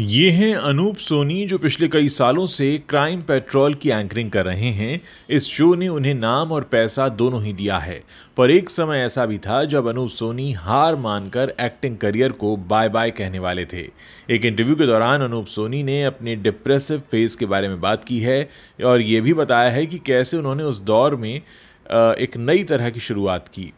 ये हैं अनूप सोनी जो पिछले कई सालों से क्राइम पेट्रोल की एंकरिंग कर रहे हैं इस शो ने उन्हें नाम और पैसा दोनों ही दिया है पर एक समय ऐसा भी था जब अनूप सोनी हार मानकर एक्टिंग करियर को बाय बाय कहने वाले थे एक इंटरव्यू के दौरान अनूप सोनी ने अपने डिप्रेसिव फेज के बारे में बात की है और ये भी बताया है कि कैसे उन्होंने उस दौर में एक नई तरह की शुरुआत की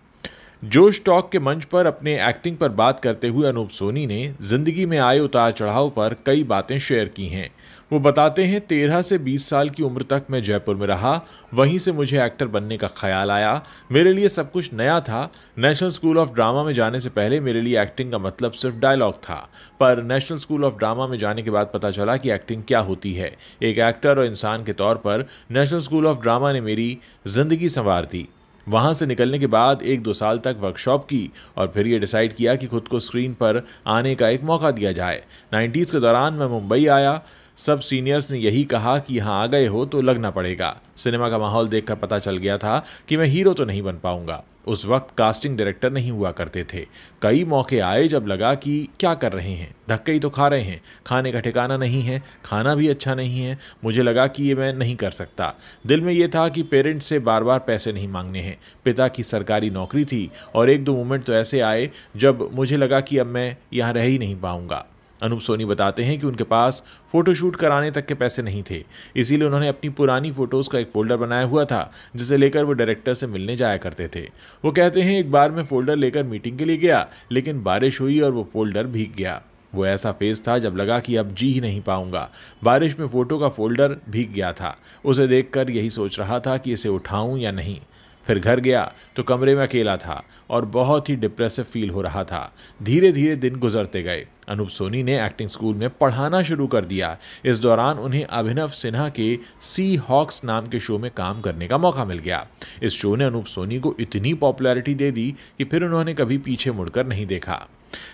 जोश टॉक के मंच पर अपने एक्टिंग पर बात करते हुए अनूप सोनी ने जिंदगी में आए उतार चढ़ाव पर कई बातें शेयर की हैं वो बताते हैं तेरह से बीस साल की उम्र तक मैं जयपुर में रहा वहीं से मुझे एक्टर बनने का ख्याल आया मेरे लिए सब कुछ नया था नेशनल स्कूल ऑफ ड्रामा में जाने से पहले मेरे लिए एक्टिंग का मतलब सिर्फ डायलॉग था पर नेशनल स्कूल ऑफ ड्रामा में जाने के बाद पता चला कि एक्टिंग क्या होती है एक एक्टर और इंसान के तौर पर नेशनल स्कूल ऑफ ड्रामा ने मेरी ज़िंदगी संवार दी वहाँ से निकलने के बाद एक दो साल तक वर्कशॉप की और फिर ये डिसाइड किया कि खुद को स्क्रीन पर आने का एक मौका दिया जाए नाइन्टीज़ के दौरान मैं मुंबई आया सब सीनियर्स ने यही कहा कि यहाँ आ गए हो तो लगना पड़ेगा सिनेमा का माहौल देखकर पता चल गया था कि मैं हीरो तो नहीं बन पाऊंगा उस वक्त कास्टिंग डायरेक्टर नहीं हुआ करते थे कई मौके आए जब लगा कि क्या कर रहे हैं धक्के ही तो खा रहे हैं खाने का ठिकाना नहीं है खाना भी अच्छा नहीं है मुझे लगा कि ये मैं नहीं कर सकता दिल में ये था कि पेरेंट्स से बार बार पैसे नहीं मांगने हैं पिता की सरकारी नौकरी थी और एक दो मोमेंट तो ऐसे आए जब मुझे लगा कि अब मैं यहाँ रह ही नहीं पाऊँगा अनूप सोनी बताते हैं कि उनके पास फोटोशूट कराने तक के पैसे नहीं थे इसीलिए उन्होंने अपनी पुरानी फोटोज़ का एक फ़ोल्डर बनाया हुआ था जिसे लेकर वो डायरेक्टर से मिलने जाया करते थे वो कहते हैं एक बार मैं फ़ोल्डर लेकर मीटिंग के लिए गया लेकिन बारिश हुई और वो फ़ोल्डर भीग गया वो ऐसा फेज था जब लगा कि अब जी ही नहीं पाऊंगा बारिश में फ़ोटो का फोल्डर भीग गया था उसे देखकर यही सोच रहा था कि इसे उठाऊं या नहीं फिर घर गया तो कमरे में अकेला था और बहुत ही डिप्रेसिव फील हो रहा था धीरे धीरे दिन गुजरते गए अनूप सोनी ने एक्टिंग स्कूल में पढ़ाना शुरू कर दिया इस दौरान उन्हें अभिनव सिन्हा के सी हॉक्स नाम के शो में काम करने का मौका मिल गया इस शो ने अनूप सोनी को इतनी पॉपुलैरिटी दे दी कि फिर उन्होंने कभी पीछे मुड़कर नहीं देखा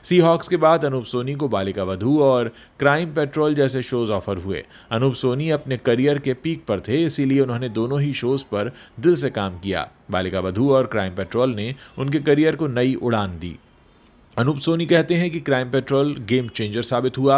सी हॉक्स के बाद अनूप सोनी को बालिका वधु और क्राइम पेट्रोल जैसे शोज ऑफर हुए अनूप सोनी अपने करियर के पीक पर थे इसीलिए उन्होंने दोनों ही शोज पर दिल से काम किया बालिका वधु और क्राइम पेट्रोल ने उनके करियर को नई उड़ान दी अनूप सोनी कहते हैं कि क्राइम पेट्रोल गेम चेंजर साबित हुआ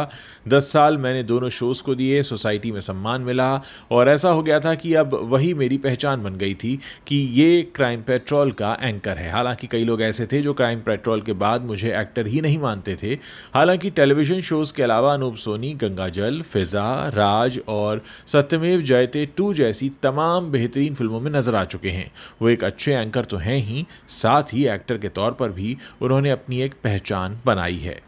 दस साल मैंने दोनों शोज़ को दिए सोसाइटी में सम्मान मिला और ऐसा हो गया था कि अब वही मेरी पहचान बन गई थी कि ये क्राइम पेट्रोल का एंकर है हालांकि कई लोग ऐसे थे जो क्राइम पेट्रोल के बाद मुझे एक्टर ही नहीं मानते थे हालांकि टेलीविज़न शोज़ के अलावा अनूप सोनी गंगाजल फिज़ा राज और सत्यमेव जयते टू जैसी तमाम बेहतरीन फिल्मों में नज़र आ चुके हैं वो एक अच्छे एंकर तो हैं ही साथ ही एक्टर के तौर पर भी उन्होंने अपनी एक पहचान बनाई है